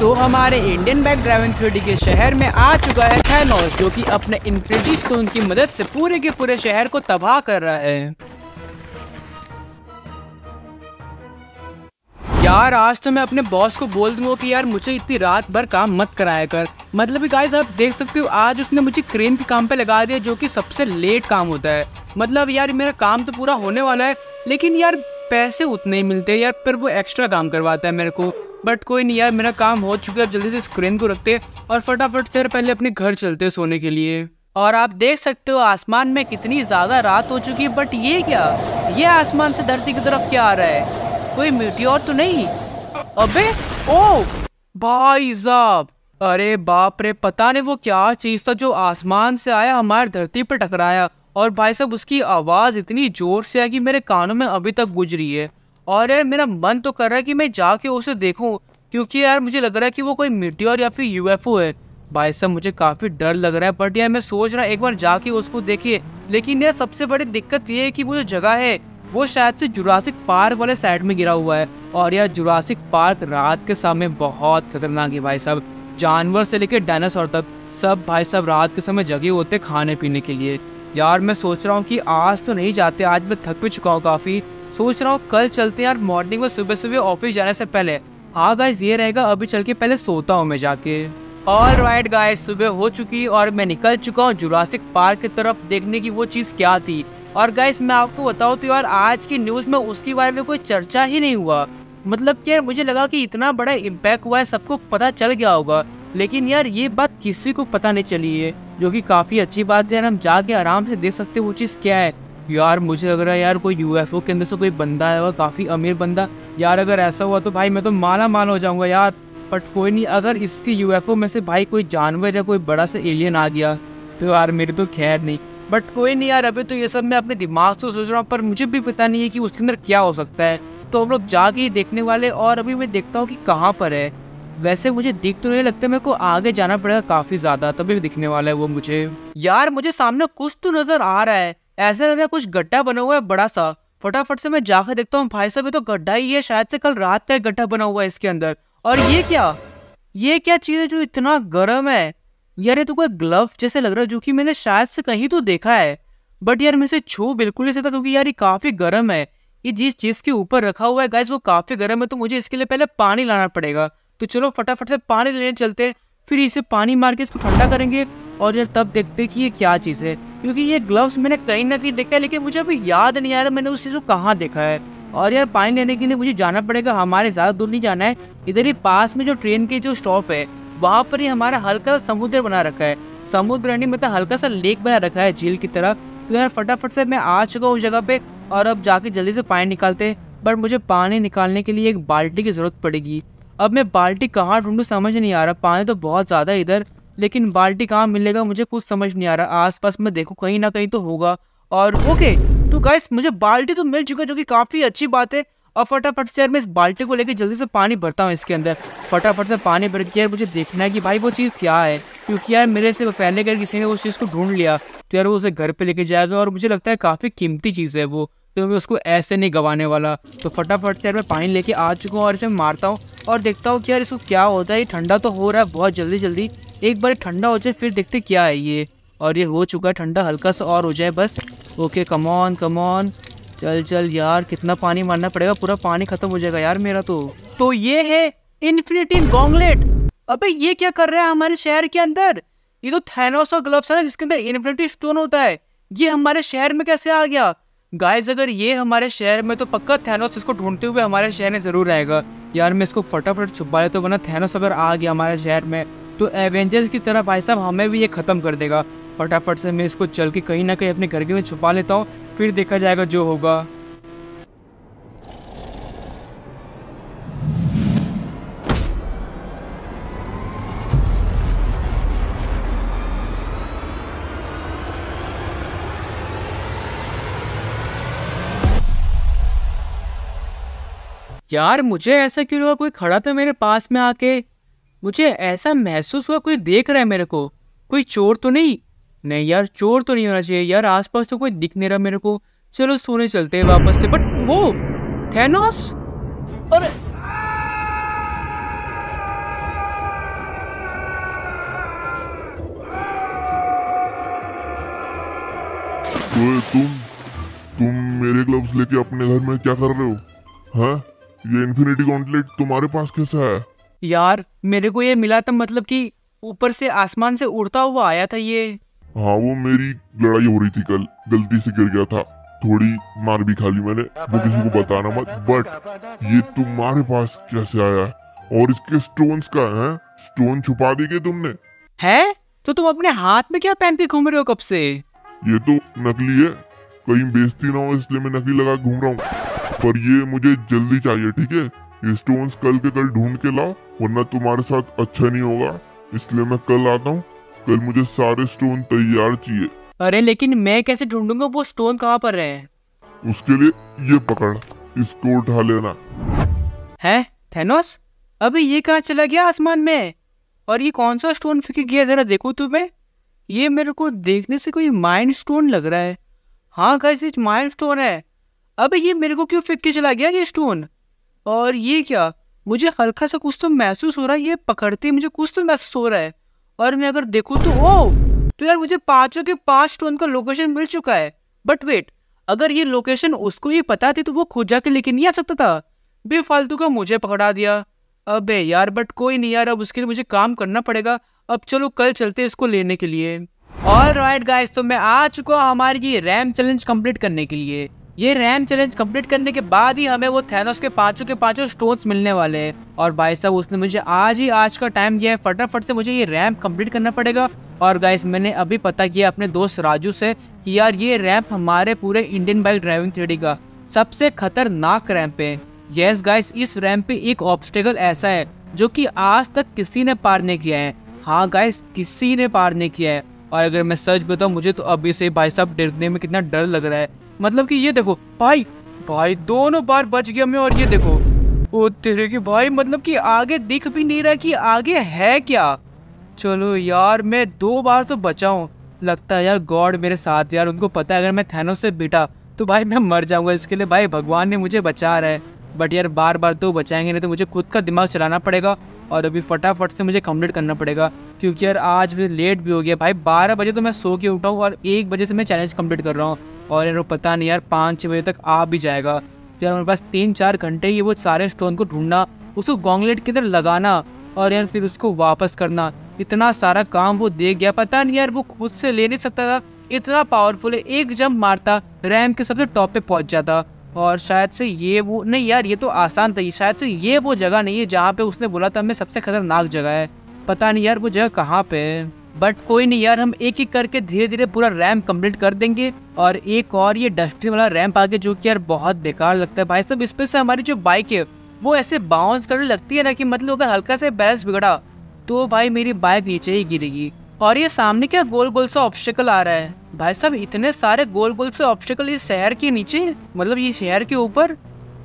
तो हमारे Indian back driving थ्रेडी के शहर में आ चुका है थैनोस जो कि अपने इनक्रेटिव स्टोन की मदद से पूरे के पूरे शहर को तबाह कर रहा है यार आज तो मैं अपने बॉस को बोल दूंगा कि यार मुझे इतनी रात भर काम मत कराया कर मतलब गाइस आप देख सकते हो आज उसने मुझे क्रेन के काम पे लगा दिया जो कि सबसे लेट काम होता है मतलब यार मेरा काम तो पूरा होने वाला है लेकिन यार पैसे उतने ही मिलते हैं यार पर वो एक्स्ट्रा काम करवाता है मेरे को बट कोई नहीं यार मेरा काम हो चुका है जल्दी से स्क्रीन को रखते हैं और फटाफट से पहले अपने घर चलते हैं सोने के लिए और आप देख सकते हो आसमान में कितनी ज़्यादा रात हो चुकी है बट ये क्या ये आसमान से धरती की तरफ क्या आ रहा है कोई और तो नहीं अबे ओ भाई साहब अरे बाप रे पता नहीं वो क्या चीज़ था जो आसमान से आया हमारी धरती पर टकराया और भाई साहब उसकी आवाज़ इतनी ज़ोर से आई कि मेरे कानों में अभी तक गुजरी है और यार मेरा मन तो कर रहा है कि मैं जाके उसे देखूं क्योंकि यार मुझे लग रहा है कि वो कोई मिट्टी और या फिर यूएफओ है भाई साहब मुझे काफ़ी डर लग रहा है बट यार मैं सोच रहा एक बार जाके उसको देखिए लेकिन यार सबसे बड़ी दिक्कत ये है कि वो जो जगह है वो शायद से जुरासिक पार्क वाले साइड में गिरा हुआ है और यार जुरासिक पार्क रात के समय बहुत खतरनाक है भाई साहब जानवर से लेकर डायनासोर तक सब भाई साहब रात के समय जगे होते खाने पीने के लिए यार मैं सोच रहा हूँ कि आज तो नहीं जाते आज मैं थक भी चुका हूँ काफ़ी सोच रहा हूँ कल चलते हैं यार मॉर्निंग में सुबह सुबह ऑफिस जाने से पहले हाँ गाइज ये रहेगा अभी चल के पहले सोता हूँ मैं जाके ऑल राइट गाइस सुबह हो चुकी और मैं निकल चुका हूँ जुरासिक पार्क की तरफ देखने की वो चीज़ क्या थी और गाइस मैं आपको बताऊँ तो यार आज की न्यूज़ में उसके बारे में कोई चर्चा ही नहीं हुआ मतलब कि यार मुझे लगा कि इतना बड़ा इम्पैक्ट हुआ है सबको पता चल गया होगा लेकिन यार ये बात किसी को पता नहीं चली है जो कि काफ़ी अच्छी बात है यार हम जाके आराम से देख सकते वो चीज़ क्या है यार मुझे लग रहा है यार कोई ओ के अंदर से कोई बंदा है वह काफ़ी अमीर बंदा यार अगर ऐसा हुआ तो भाई मैं तो माला माल हो जाऊँगा यार बट कोई नहीं अगर इसके ओ में से भाई कोई जानवर या कोई बड़ा सा एलियन आ गया तो यार मेरी तो खैर नहीं बट कोई नहीं यार अभी तो ये सब मैं अपने दिमाग से सोच रहा हूँ पर मुझे भी पता नहीं है कि उसके अंदर क्या हो सकता है तो हम लोग जाके ही देखने वाले और अभी मैं देखता हूँ कि कहाँ पर है वैसे मुझे दिख तो नहीं लगता मेरे को आगे जाना पड़ेगा काफ़ी ज़्यादा तभी दिखने वाला है वो मुझे यार मुझे सामने कुछ तो नज़र आ रहा है ऐसे लग रहा है कुछ गड्ढा बना हुआ है बड़ा सा फटाफट से मैं जाकर देखता हूँ भाई साहब ये तो गड्ढा ही है शायद से कल रात का गड्ढा बना हुआ है इसके अंदर और ये क्या ये क्या चीज़ है जो इतना गर्म है यार ये तो कोई ग्लव जैसे लग रहा है जो कि मैंने शायद से कहीं तो देखा है बट यार मैं इसे छू बिल्कुल नहीं सकता क्योंकि यार ये काफ़ी गर्म है ये जिस चीज़ के ऊपर रखा हुआ है गाइज वो काफ़ी गर्म है तो मुझे इसके लिए पहले पानी लाना पड़ेगा तो चलो फटाफट से पानी लेने चलते हैं फिर इसे पानी मार के इसको ठंडा करेंगे और यार तब देखते कि ये क्या चीज़ है क्योंकि ये ग्लव्स मैंने कहीं ना कहीं देखा है लेकिन मुझे अभी याद नहीं आ रहा मैंने उस चीज़ को कहाँ देखा है और यार पानी लेने के लिए मुझे जाना पड़ेगा हमारे ज़्यादा दूर नहीं जाना है इधर ही पास में जो ट्रेन के जो स्टॉप है वहाँ पर ही हमारा हल्का सा समुद्र बना रखा है समुद्र नहीं मतलब हल्का सा लेक बना रखा है झील की तरह तो यार फटाफट से मैं आ चुका उस जगह पे और अब जाके जल्दी से पानी निकालते बट मुझे पानी निकालने के लिए एक बाल्टी की ज़रूरत पड़ेगी अब मैं बाल्टी कहाँ ढूंढूँ समझ नहीं आ रहा पानी तो बहुत ज़्यादा इधर लेकिन बाल्टी कहाँ मिलेगा मुझे कुछ समझ नहीं आ रहा आसपास में देखो कहीं ना कहीं तो होगा और ओके तो गाइस मुझे बाल्टी तो मिल चुका है जो कि काफ़ी अच्छी बात है और फटाफट से यार मैं इस बाल्टी को लेकर जल्दी से पानी भरता हूँ इसके अंदर फटाफट से पानी भर के यार मुझे देखना है कि भाई वो चीज़ क्या है क्योंकि यार मेरे से पहले अगर किसी ने उस चीज़ को ढूंढ लिया तो यार वो उसे घर पर लेके जाएगा और मुझे लगता है काफ़ी कीमती चीज़ है वो तो मैं उसको ऐसे नहीं गवाने वाला तो फटाफट से यार मैं पानी लेके आ चुका हूँ और इसे मारता हूँ और देखता हूँ कि यार इसको क्या होता है ठंडा तो हो रहा है बहुत जल्दी जल्दी एक बार ठंडा हो जाए फिर देखते क्या है ये और ये हो चुका है ठंडा हल्का सा और हो जाए बस ओके कमॉन कमॉन चल चल यार कितना पानी मारना पड़ेगा पूरा पानी ख़त्म हो जाएगा यार मेरा तो तो ये है इन्फिनिटी गोंगलेट अबे ये क्या कर रहा है हमारे शहर के अंदर ये तो थैनोस और ग्लव्स है ना जिसके अंदर इन्फिनिटी स्टोन होता है ये हमारे शहर में कैसे आ गया गाइस अगर ये हमारे शहर में तो पक्का थैनोस इसको ढूंढते हुए हमारे शहर में ज़रूर आएगा यार मैं इसको फटाफट छुपा लेता तो वरना थैनोस अगर आ गया हमारे शहर में तो एवेंजर्स की तरह भाई साहब हमें भी ये ख़त्म कर देगा फटाफट से मैं इसको चल के कहीं ना कहीं अपने घर के में छुपा लेता हूँ फिर देखा जाएगा जो होगा यार मुझे ऐसा क्यों लगा कोई खड़ा था मेरे पास में आके मुझे ऐसा महसूस हुआ कोई देख रहा है मेरे को कोई चोर तो नहीं नहीं यार चोर तो नहीं होना चाहिए यार आसपास तो कोई दिख नहीं रहा मेरे को चलो सोने चलते हैं वापस से बट वो थैनोस अरे तो तुम तुम मेरे ग्लव्स लेके अपने घर में क्या कर रहे हो हाँ ये इन्फिनिटी गॉन्टलेट तुम्हारे पास कैसा है यार मेरे को ये मिला था मतलब कि ऊपर से आसमान से उड़ता हुआ आया था ये हाँ वो मेरी लड़ाई हो रही थी कल गलती से गिर गया था थोड़ी मार भी खा ली मैंने वो किसी को बताना मत बट ये तुम्हारे पास कैसे आया और इसके स्टोन्स का है स्टोन छुपा दी गई तुमने है तो तुम अपने हाथ में क्या पहनते घूम रहे हो कब से ये तो नकली है कहीं बेचती ना हो इसलिए मैं नकली लगा घूम रहा हूँ पर ये मुझे जल्दी चाहिए ठीक है ये स्टोन्स कल के कल ढूंढ के लाओ वरना तुम्हारे साथ अच्छा नहीं होगा इसलिए मैं कल आता हूँ कल मुझे सारे स्टोन तैयार चाहिए अरे लेकिन मैं कैसे ढूंढूंगा वो स्टोन कहाँ पर है उसके लिए ये पकड़ इसको उठा लेना है थेनोस अभी ये कहाँ चला गया आसमान में और ये कौन सा स्टोन फिक गया जरा देखो तुम्हें ये मेरे को देखने से कोई माइंड स्टोन लग रहा है हाँ कैसे माइंड स्टोन है अबे ये मेरे को क्यों फेंक के चला गया ये स्टोन और ये क्या मुझे हल्का सा कुछ तो महसूस हो रहा है ये पकड़ते मुझे कुछ तो महसूस हो रहा है और मैं अगर देखूँ तो ओ तो यार मुझे पाँचों के पाँच तो उनका लोकेशन मिल चुका है बट वेट अगर ये लोकेशन उसको ही पता थी तो वो खुद जाके लेके नहीं आ सकता था बेफालतू का मुझे पकड़ा दिया अबे यार बट कोई नहीं यार अब उसके लिए मुझे काम करना पड़ेगा अब चलो कल चलते इसको लेने के लिए ऑल राइट गाइस तो मैं आ चुका हूँ हमारी ये रैम चैलेंज कंप्लीट करने के लिए ये रैम चैलेंज कंप्लीट करने के बाद ही हमें वो थैनोस के पांचों के पांचों स्टोन्स मिलने वाले हैं और भाई साहब उसने मुझे आज ही आज का टाइम दिया है फटाफट से मुझे ये रैम कंप्लीट करना पड़ेगा और गाइस मैंने अभी पता किया अपने दोस्त राजू से कि यार ये रैम्प हमारे पूरे इंडियन बाइक ड्राइविंग थ्रेडी का सबसे खतरनाक रैम्प है यस गाइस इस रैम्प पे एक ऑब्स्टेकल ऐसा है जो कि आज तक किसी ने पार नहीं किया है हाँ गाइस किसी ने पार नहीं किया है और अगर मैं सच बताऊँ मुझे तो अभी से भाई साहब डरने में कितना डर लग रहा है मतलब कि ये देखो भाई भाई दोनों बार बच गया मैं और ये देखो ओ तेरे के भाई मतलब कि आगे दिख भी नहीं रहा कि आगे है क्या चलो यार मैं दो बार तो बचा हूँ लगता है यार गॉड मेरे साथ यार उनको पता है अगर मैं थैनो से बिटा तो भाई मैं मर जाऊंगा इसके लिए भाई भगवान ने मुझे बचा रहा है बट यार बार बार तो बचाएंगे नहीं तो मुझे खुद का दिमाग चलाना पड़ेगा और अभी फटाफट से मुझे कम्प्लीट करना पड़ेगा क्योंकि यार आज भी लेट भी हो गया भाई बारह बजे तो मैं सो के उठा हूँ और एक बजे से मैं चैलेंज कम्प्लीट कर रहा हूँ और यार पता नहीं यार पाँच छः बजे तक आ भी जाएगा तो यार मेरे पास तीन चार घंटे ही वो सारे स्टोन को ढूंढना उसको गोंगलेट के अंदर लगाना और यार फिर उसको वापस करना इतना सारा काम वो दे गया पता नहीं यार वो खुद से ले नहीं सकता था इतना पावरफुल है एक जंप मारता रैम के सबसे टॉप पे पहुंच जाता और शायद से ये वो नहीं यार ये तो आसान था शायद से ये वो जगह नहीं है जहाँ पे उसने बोला था हमें सबसे ख़तरनाक जगह है पता नहीं यार वो जगह कहाँ पे है बट कोई नहीं यार हम एक एक करके धीरे धीरे पूरा रैम्प कंप्लीट कर देंगे और एक और ये डस्टबिन वाला रैम्प आगे जो कि यार बहुत बेकार लगता है भाई साहब इस पर से हमारी जो बाइक है वो ऐसे बाउंस करने लगती है ना कि मतलब अगर हल्का से बैलेंस बिगड़ा तो भाई मेरी बाइक नीचे ही गिरेगी और ये सामने क्या गोल गोल सा ऑब्स्टिकल आ रहा है भाई साहब इतने सारे गोल गोल से ऑब्स्टिकल इस शहर के नीचे मतलब ये शहर के ऊपर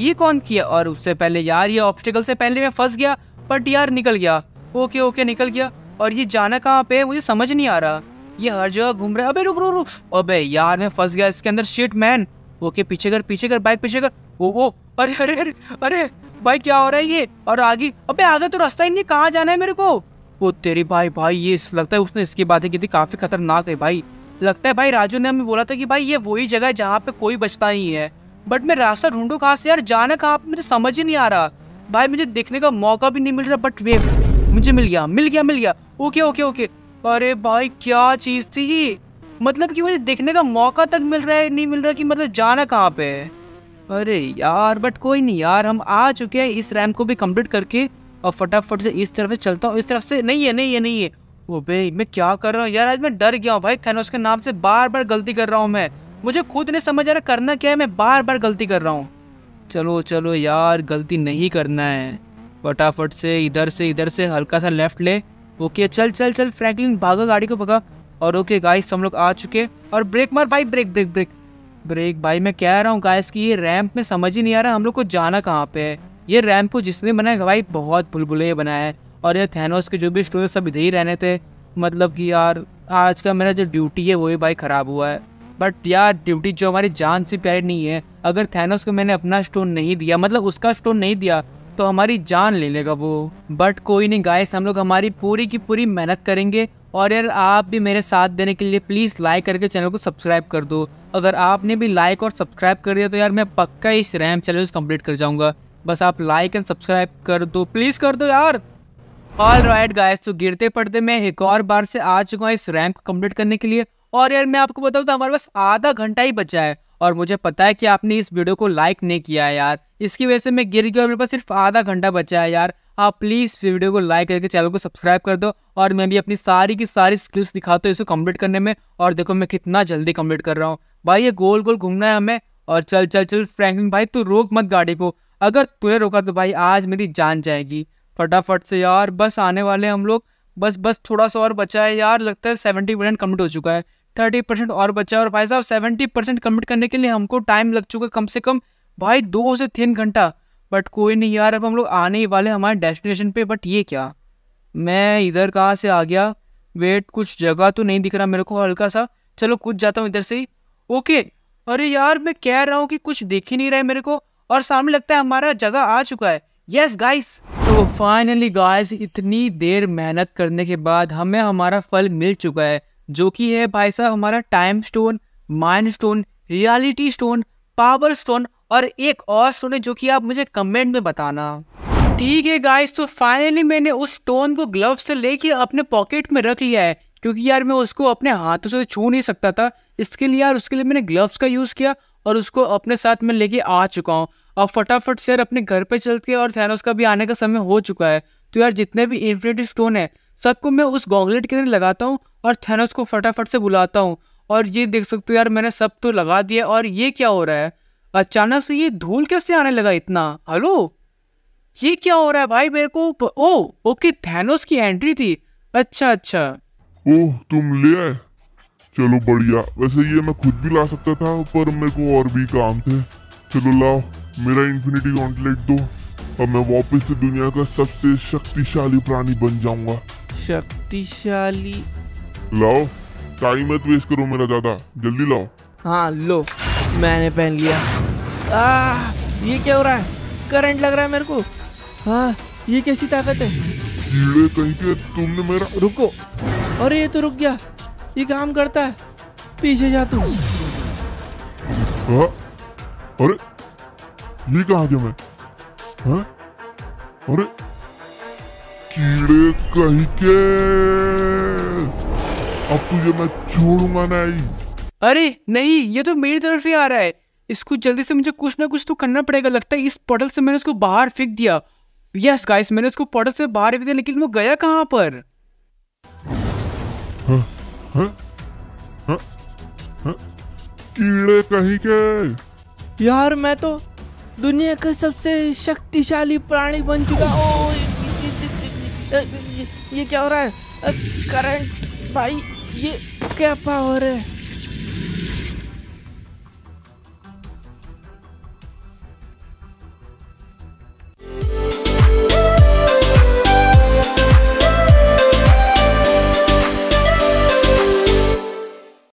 ये कौन किया और उससे पहले यार ये ऑब्स्टिकल से पहले मैं फंस गया बट यार निकल गया ओके ओके निकल गया और ये जाना कहाँ पे है मुझे समझ नहीं आ रहा ये हर जगह घूम रहा है अबे रुक रुक रुक अबे यार मैं फंस गया इसके अंदर शिट मैन ओके पीछे कर पीछे कर बाइक पीछे कर ओ ओ अरे अरे अरे अरे भाई क्या हो रहा है ये और आगे अबे आगे तो रास्ता ही नहीं कहाँ जाना है मेरे को ओ तेरी भाई भाई ये लगता है उसने इसकी बातें की थी काफ़ी खतरनाक है भाई लगता है भाई राजू ने हमें बोला था कि भाई ये वही जगह है जहाँ पे कोई बचता ही है बट मैं रास्ता ढूंढू कहाँ से यार जाना कहाँ मुझे समझ ही नहीं आ रहा भाई मुझे देखने का मौका भी नहीं मिल रहा बट वे मुझे मिल गया मिल गया मिल गया ओके ओके ओके अरे भाई क्या चीज़ थी मतलब कि मुझे देखने का मौका तक मिल रहा है नहीं मिल रहा कि मतलब जाना कहाँ पे है अरे यार बट कोई नहीं यार हम आ चुके हैं इस रैम को भी कंप्लीट करके और फटाफट से इस तरफ से चलता हूँ इस तरफ से नहीं है नहीं है नहीं है वो भाई मैं क्या कर रहा हूँ यार आज मैं डर गया हूँ भाई थैनोस के नाम से बार बार गलती कर रहा हूँ मैं मुझे खुद नहीं समझ आ रहा करना क्या है मैं बार बार गलती कर रहा हूँ चलो चलो यार गलती नहीं करना है फटाफट से इधर से इधर से हल्का सा लेफ्ट ले ओके चल चल चल फ्रैंकलिन भागा गाड़ी को भगा और ओके गाइस हम लोग आ चुके और ब्रेक मार भाई ब्रेक ब्रेक ब्रेक ब्रेक भाई मैं कह रहा हूँ गाइस कि ये रैंप में समझ ही नहीं आ रहा हम लोग को जाना कहाँ पे है ये रैम्पो जिसने बनाया भाई बहुत बुलबुले बनाया है और ये थैनोस के जो भी स्टोरेज सब इधर ही रहने थे मतलब कि यार आज का मेरा जो ड्यूटी है वो भी भाई ख़राब हुआ है बट यार ड्यूटी जो हमारी जान से प्यारी नहीं है अगर थैनोस को मैंने अपना स्टोन नहीं दिया मतलब उसका स्टोन नहीं दिया तो हमारी जान ले लेगा वो बट कोई नहीं गाइस हम लोग हमारी पूरी की पूरी मेहनत करेंगे और यार आप भी मेरे साथ देने के लिए प्लीज़ लाइक करके चैनल को सब्सक्राइब कर दो अगर आपने भी लाइक और सब्सक्राइब कर दिया तो यार मैं पक्का इस रैम चैलेंज कंप्लीट कर जाऊँगा बस आप लाइक एंड सब्सक्राइब कर दो प्लीज़ कर दो यार ऑल राइट गाइस तो गिरते पड़ते मैं एक और बार से आ चुका हूँ इस रैंप कंप्लीट करने के लिए और यार मैं आपको बताऊँ तो हमारे पास आधा घंटा ही बचा है और मुझे पता है कि आपने इस वीडियो को लाइक नहीं किया है यार इसकी वजह से मैं गिर गया और मेरे पास सिर्फ आधा घंटा बचा है यार आप प्लीज़ वीडियो को लाइक करके चैनल को सब्सक्राइब कर दो और मैं भी अपनी सारी की सारी स्किल्स दिखाता हूँ इसे कंप्लीट करने में और देखो मैं कितना जल्दी कंप्लीट कर रहा हूँ भाई ये गोल गोल घूमना है हमें और चल चल चल फ्रैंकलिन भाई तू रोक मत गाड़ी को अगर तूने रोका तो भाई आज मेरी जान जाएगी फटाफट से यार बस आने वाले हम लोग बस बस थोड़ा सा और बचा है यार लगता है सेवेंटी परसेंट कम्प्लीट हो चुका है थर्टी परसेंट और बचा है और भाई साहब सेवेंटी परसेंट कम्प्लीट करने के लिए हमको टाइम लग चुका है कम से कम भाई दो से तीन घंटा बट कोई नहीं यार अब हम लोग आने ही वाले हमारे डेस्टिनेशन पे बट ये क्या मैं इधर कहाँ से आ गया वेट कुछ जगह तो नहीं दिख रहा मेरे को हल्का सा चलो कुछ जाता हूँ इधर से ही ओके अरे यार मैं कह रहा हूँ कि कुछ देख ही नहीं रहा है मेरे को और सामने लगता है हमारा जगह आ चुका है यस गाइस तो फाइनली गाइस इतनी देर मेहनत करने के बाद हमें हमारा फल मिल चुका है जो कि है भाई साहब हमारा time stone mind stone reality stone power stone और एक और स्टोन है जो कि आप मुझे कमेंट में बताना ठीक है गाइस तो फाइनली मैंने उस स्टोन को ग्लव से लेके अपने पॉकेट में रख लिया है क्योंकि यार मैं उसको अपने हाथों से छू नहीं सकता था इसके लिए यार उसके लिए मैंने ग्लव्स का यूज़ किया और उसको अपने साथ में लेके आ चुका हूँ और फटाफट से यार अपने घर पे चलते हैं और थैनोस का भी आने का समय हो चुका है तो यार जितने भी इन्फिनिटी स्टोन है सबको मैं उस गॉन्गलेट के अंदर लगाता हूँ और थैनोस को फटाफट से बुलाता हूँ और ये देख सकते हो यार मैंने सब तो लगा दिया और ये क्या हो रहा है अचानक से ये धूल कैसे आने लगा इतना हेलो ये क्या हो रहा है भाई मेरे को ओ ओके थैनोस की एंट्री थी अच्छा अच्छा ओ तुम ले चलो बढ़िया वैसे ये मैं खुद भी ला सकता था पर मेरे को और भी काम थे चलो लाओ मेरा इन्फिनिटी गॉन्टलेट दो अब मैं वापस से दुनिया का सबसे शक्तिशाली प्राणी बन जाऊंगा शक्तिशाली लाओ टाइम मत वेस्ट करो मेरा दादा जल्दी लाओ हाँ लो मैंने पहन लिया आ, ये क्या हो रहा है करंट लग रहा है मेरे को हाँ ये कैसी ताकत है कीड़े कहीं के तुमने मेरा रुको अरे ये तो रुक गया ये काम करता है पीछे जा तू हाँ? अरे ये कहा गया मैं है हाँ? अरे कीड़े कहीं के अब तुझे मैं छोड़ूंगा नहीं अरे नहीं ये तो मेरी तरफ ही आ रहा है इसको जल्दी से मुझे कुछ ना कुछ तो करना पड़ेगा लगता है इस पोर्टल से मैंने उसको बाहर फेंक दिया यस गाइस मैंने उसको पोर्टल से बाहर फेंक दिया लेकिन वो गया कहाँ पर हा, हा, हा, हाँ, कीड़े कहीं के यार मैं तो दुनिया का सबसे शक्तिशाली प्राणी बन चुका ओ ये क्या हो रहा है करंट भाई ये क्या पावर है